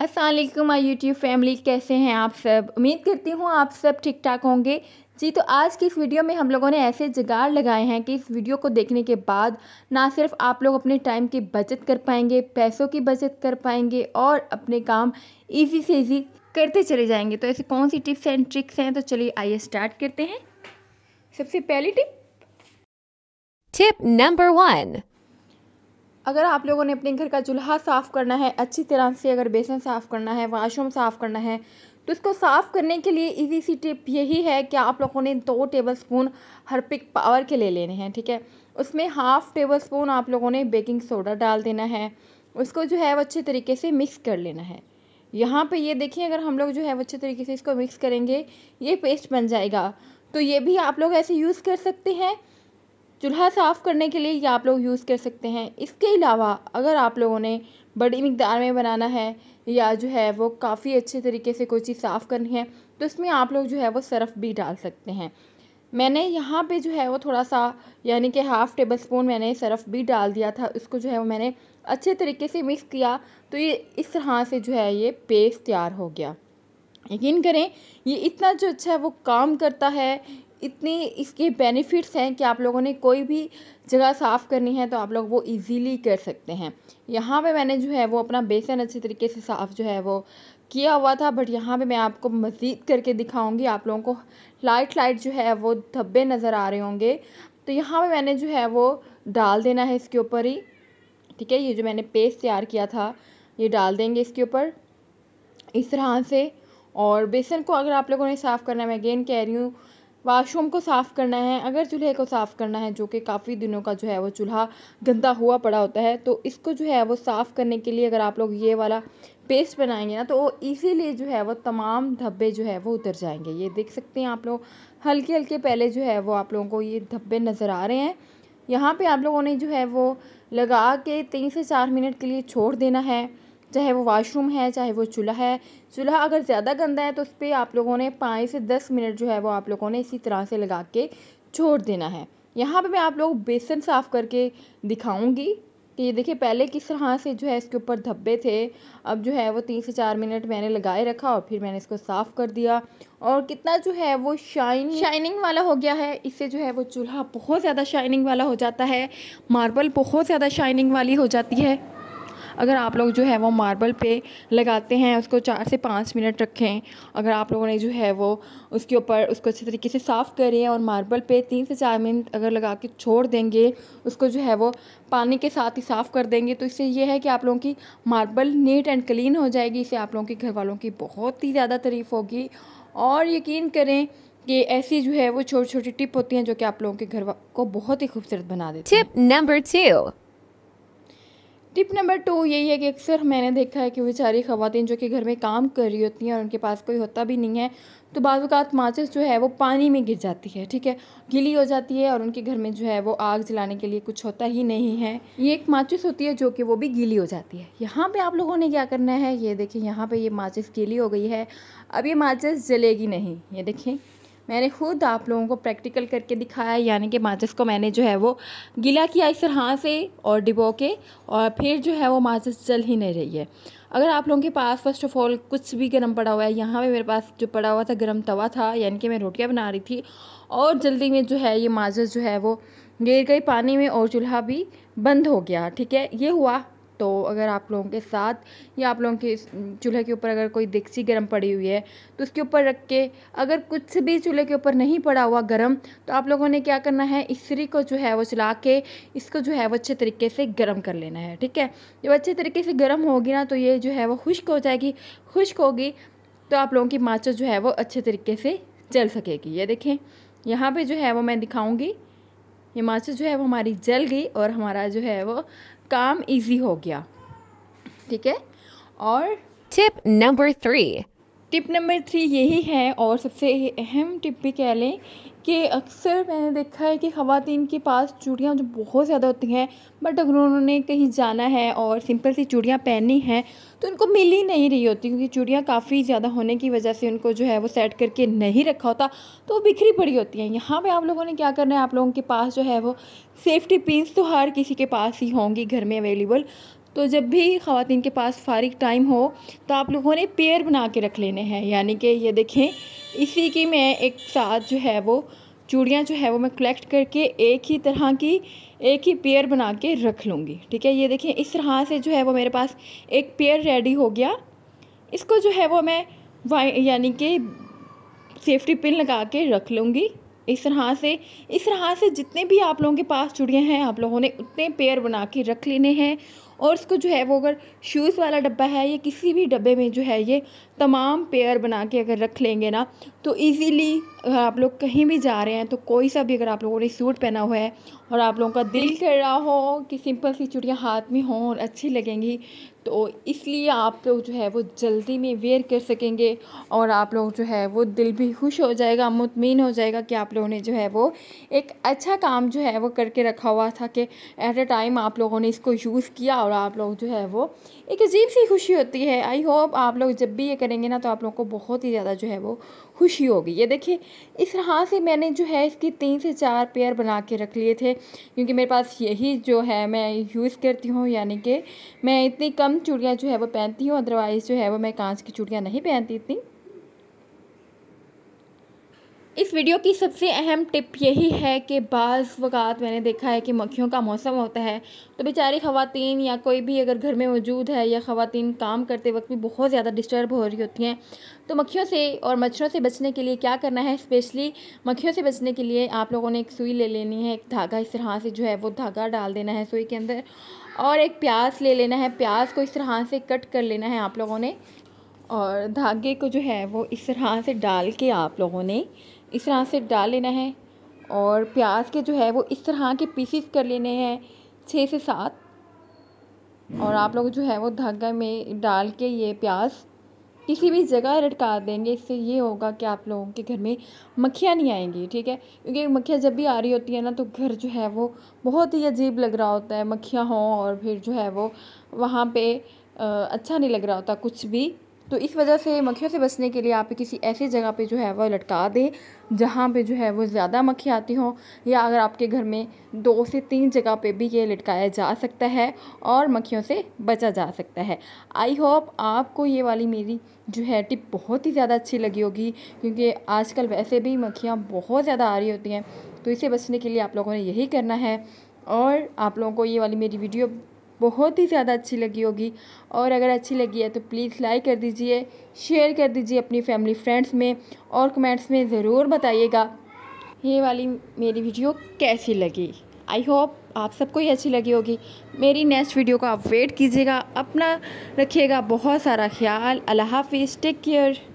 असलम आई YouTube family कैसे हैं आप सब उम्मीद करती हूँ आप सब ठीक ठाक होंगे जी तो आज की इस वीडियो में हम लोगों ने ऐसे जुगाड़ लगाए हैं कि इस वीडियो को देखने के बाद ना सिर्फ आप लोग अपने टाइम की बचत कर पाएंगे पैसों की बचत कर पाएंगे और अपने काम इजी से इजी करते चले जाएंगे तो ऐसी कौन सी टिप्स एंड ट्रिक्स हैं तो चलिए आइए स्टार्ट करते हैं सबसे पहली टिप टिप नंबर वन अगर आप लोगों ने अपने घर का चूल्हा साफ़ करना है अच्छी तरह से अगर बेसन साफ़ करना है वाशरूम साफ़ करना है तो इसको साफ़ करने के लिए इजी सी टिप यही है कि आप लोगों ने दो टेबल स्पून पिक पावर के ले लेने हैं ठीक है उसमें हाफ़ टेबल स्पून आप लोगों ने बेकिंग सोडा डाल देना है उसको जो है वो अच्छे तरीके से मिक्स कर लेना है यहाँ पे ये देखिए अगर हम लोग जो है वो अच्छे तरीके से इसको मिक्स करेंगे ये पेस्ट बन जाएगा तो ये भी आप लोग ऐसे यूज़ कर सकते हैं चूल्हा साफ़ करने के लिए ये आप लोग यूज़ कर सकते हैं इसके अलावा अगर आप लोगों ने बड़ी मकदार में बनाना है या जो है वो काफ़ी अच्छे तरीके से कोई चीज़ साफ़ करनी है तो इसमें आप लोग जो है वो सरफ़ भी डाल सकते हैं मैंने यहाँ पे जो है वो थोड़ा सा यानी कि हाफ़ टेबल स्पून मैंने सरफ़ भी डाल दिया था उसको जो है वो मैंने अच्छे तरीके से मिक्स किया तो ये इस तरह से जो है ये पेस्ट तैयार हो गया यकीन करें ये इतना जो अच्छा है वो काम करता है इतनी इसके बेनिफिट्स हैं कि आप लोगों ने कोई भी जगह साफ़ करनी है तो आप लोग वो इजीली कर सकते हैं यहाँ पे मैंने जो है वो अपना बेसन अच्छे तरीके से साफ़ जो है वो किया हुआ था बट यहाँ पे मैं आपको मज़ीद करके दिखाऊंगी आप लोगों को लाइट लाइट जो है वो धब्बे नज़र आ रहे होंगे तो यहाँ पर मैंने जो है वो डाल देना है इसके ऊपर ही ठीक है ये जो मैंने पेस्ट तैयार किया था ये डाल देंगे इसके ऊपर इस तरह से और बेसन को अगर आप लोगों ने साफ़ करना है मैं अगेन कह रही हूँ वाशरूम को साफ़ करना है अगर चूल्हे को साफ़ करना है जो कि काफ़ी दिनों का जो है वो चूल्हा गंदा हुआ पड़ा होता है तो इसको जो है वो साफ़ करने के लिए अगर आप लोग ये वाला पेस्ट बनाएंगे ना तो वो इसीलिए जो है वो तमाम धब्बे जो है वो उतर जाएंगे ये देख सकते हैं आप लोग हल्के हल्के पहले जो है वो आप लोगों को ये धब्बे नज़र आ रहे हैं यहाँ पर आप लोगों ने जो है वो लगा के तीन से चार मिनट के लिए छोड़ देना है चाहे वो वाशरूम है चाहे वो चूल्हा है चूल्हा अगर ज़्यादा गंदा है तो उस पर आप लोगों ने पाँच से दस मिनट जो है वो आप लोगों ने इसी तरह से लगा के छोड़ देना है यहाँ पे मैं आप लोग बेसन साफ़ करके दिखाऊंगी कि ये देखिए पहले किस तरह से जो है इसके ऊपर धब्बे थे अब जो है वो तीन से चार मिनट मैंने लगाए रखा और फिर मैंने इसको साफ़ कर दिया और कितना जो है वो शाइन शाइनिंग वाला हो गया है इससे जो है वो चूल्हा बहुत ज़्यादा शाइनिंग वाला हो जाता है मार्बल बहुत ज़्यादा शाइनिंग वाली हो जाती है अगर आप लोग जो है वो मार्बल पे लगाते हैं उसको चार से पाँच मिनट रखें अगर आप लोगों ने जो है वो उसके ऊपर उसको अच्छे तरीके से साफ़ करें और मार्बल पे तीन से चार मिनट अगर लगा के छोड़ देंगे उसको जो है वो पानी के साथ ही साफ़ कर देंगे तो इससे यह है कि आप लोगों की मार्बल नीट एंड क्लीन हो जाएगी इससे आप लोगों के घर वालों की बहुत ही ज़्यादा तारीफ़ होगी और यकीन करें कि ऐसी जो है वो छोटी छोटी टिप होती हैं जो कि आप लोगों के घर को बहुत ही खूबसूरत बना देती है tip number two tip number two यही है कि अक्सर मैंने देखा है कि बेचारी खातन जो कि घर में काम कर रही होती हैं और उनके पास कोई होता भी नहीं है तो बाज़ात माचिस जो है वो पानी में गिर जाती है ठीक है गीली हो जाती है और उनके घर में जो है वो आग जलाने के लिए कुछ होता ही नहीं है ये एक माचिस होती है जो कि वो भी गीली हो जाती है यहाँ पे आप लोगों ने क्या करना है ये देखें यहाँ पे ये माचिस गीली हो गई है अब ये माचिस जलेगी नहीं ये देखें मैंने खुद आप लोगों को प्रैक्टिकल करके दिखाया यानी कि माचिस को मैंने जो है वो गीला किया इस तरह से और डिबो के और फिर जो है वो माचिस जल ही नहीं रही है अगर आप लोगों के पास फर्स्ट ऑफ ऑल कुछ भी गर्म पड़ा हुआ है यहाँ पे मेरे पास जो पड़ा हुआ था गर्म तवा था यानी कि मैं रोटियाँ बना रही थी और जल्दी में जो है ये माचिस जो है वो गिर गई पानी में और चूल्हा भी बंद हो गया ठीक है ये हुआ तो अगर आप लोगों के साथ या आप लोगों के चूल्हे के ऊपर अगर कोई दिक्सी गर्म पड़ी हुई है तो उसके ऊपर रख के अगर कुछ भी चूल्हे के ऊपर नहीं पड़ा हुआ गर्म तो आप लोगों ने क्या करना है इसी को जो है वो चला के इसको जो है वो अच्छे तरीके से गर्म कर लेना है ठीक है जब अच्छे तरीके से गर्म होगी ना तो ये जो है वो खुश्क हो जाएगी खुश्क होगी तो आप लोगों की माचस जो है वो अच्छे तरीके से जल सकेगी ये देखें यहाँ पे जो है वो मैं दिखाऊंगी ये माचिस जो है वो हमारी जल गई और हमारा जो है वो काम इजी हो गया ठीक है और tip number three tip number three यही है और सबसे अहम टिप भी कह लें कि अक्सर मैंने देखा है कि ख़वान के पास चूड़ियाँ जो बहुत ज़्यादा होती हैं बट अगर उन्होंने कहीं जाना है और सिंपल सी चूड़ियाँ पहननी हैं तो उनको मिल ही नहीं रही होती क्योंकि चूड़ियाँ काफ़ी ज़्यादा होने की वजह से उनको जो है वो सेट करके नहीं रखा होता तो बिखरी पड़ी होती हैं यहाँ पर आप लोगों ने क्या करना है आप लोगों के पास जो है वो सेफ्टी पिन तो हर किसी के पास ही होंगी घर में अवेलेबल तो जब भी ख़वान के पास फारिग टाइम हो तो आप लोगों ने पेयर बना के रख लेने हैं यानी कि ये देखें इसी की मैं एक साथ जो है वो चूड़ियाँ जो है वो मैं कलेक्ट करके एक ही तरह की एक ही पेयर बना के रख लूँगी ठीक है ये देखें इस तरह से जो है वो मेरे पास एक पेयर रेडी हो गया इसको जो है वो मैं यानी कि सेफ्टी पिन लगा के रख लूँगी इस तरह से इस तरह से जितने भी आप लोगों के पास चूड़ियाँ हैं आप लोगों ने उतने पेयर बना के रख लेने हैं और उसको जो है वो अगर शूज़ वाला डब्बा है या किसी भी डब्बे में जो है ये तमाम पेयर बना के अगर रख लेंगे ना तो इजीली आप लोग कहीं भी जा रहे हैं तो कोई सा भी अगर आप लोगों ने सूट पहना हुआ है और आप लोगों का दिल कर रहा हो कि सिंपल सी चूड़ियाँ हाथ में हों और अच्छी लगेंगी तो इसलिए आप लोग जो है वो जल्दी में वेयर कर सकेंगे और आप लोग जो है वो दिल भी खुश हो जाएगा मुतमिन हो जाएगा कि आप लोगों ने जो है वो एक अच्छा काम जो है वो करके रखा हुआ था कि एट अ टाइम आप लोगों ने इसको यूज़ किया और आप लोग जो है वो एक अजीब सी खुशी होती है आई होप आप लोग जब भी ये करें करेंगे ना तो आप लोगों को बहुत ही ज़्यादा जो है वो खुशी होगी ये देखिए इस तरह से मैंने जो है इसकी तीन से चार पेयर बना के रख लिए थे क्योंकि मेरे पास यही जो है मैं यूज़ करती हूँ यानी कि मैं इतनी कम चूड़ियाँ जो है वो पहनती हूँ अदरवाइज़ जो है वो मैं कांच की चूड़ियाँ नहीं पहनती इतनी इस वीडियो की सबसे अहम टिप यही है कि बाज़ वक़ात मैंने देखा है कि मक्खियों का मौसम होता है तो बेचारी ख़वातीन या कोई भी अगर घर में मौजूद है या खातन काम करते वक्त भी बहुत ज़्यादा डिस्टर्ब हो रही होती हैं तो मक्खियों से और मच्छरों से बचने के लिए क्या करना है स्पेशली मक्खियों से बचने के लिए आप लोगों ने एक सुई ले लेनी है एक धागा इस तरह से जो है वो धागा डाल देना है सुई के अंदर और एक प्याज ले लेना है प्याज को इस तरह से कट कर लेना है आप लोगों ने और धागे को जो है वो इस तरह से डाल के आप लोगों ने इस तरह से डाल लेना है और प्याज के जो है वो इस तरह के पीसीस कर लेने हैं छः से सात और आप लोग जो है वो धागा में डाल के ये प्याज किसी भी जगह लटका देंगे इससे ये होगा कि आप लोगों के घर में मक्खियाँ नहीं आएंगी ठीक है क्योंकि मक्खियाँ जब भी आ रही होती है ना तो घर जो है वो बहुत ही अजीब लग रहा होता है मक्खियाँ हों और फिर जो है वो वहाँ पे अच्छा नहीं लग रहा होता कुछ भी तो इस वजह से मक्खियों से बचने के लिए आप किसी ऐसी जगह पे जो है वह लटका दें जहाँ पे जो है वो ज़्यादा मक्खी आती हों या अगर आपके घर में दो से तीन जगह पे भी ये लटकाया जा सकता है और मक्खियों से बचा जा सकता है आई होप आपको ये वाली मेरी जो है टिप बहुत ही ज़्यादा अच्छी लगी होगी क्योंकि आजकल वैसे भी मक्खियाँ बहुत ज़्यादा आ रही होती हैं तो इसे बचने के लिए आप लोगों ने यही करना है और आप लोगों को ये वाली मेरी वीडियो बहुत ही ज़्यादा अच्छी लगी होगी और अगर अच्छी लगी है तो प्लीज़ लाइक कर दीजिए शेयर कर दीजिए अपनी फैमिली फ्रेंड्स में और कमेंट्स में ज़रूर बताइएगा ये वाली मेरी वीडियो कैसी लगी आई होप आप सबको ही अच्छी लगी होगी मेरी नेक्स्ट वीडियो का आप वेट कीजिएगा अपना रखिएगा बहुत सारा ख्याल अल्लाह हाफिज़ टेक केयर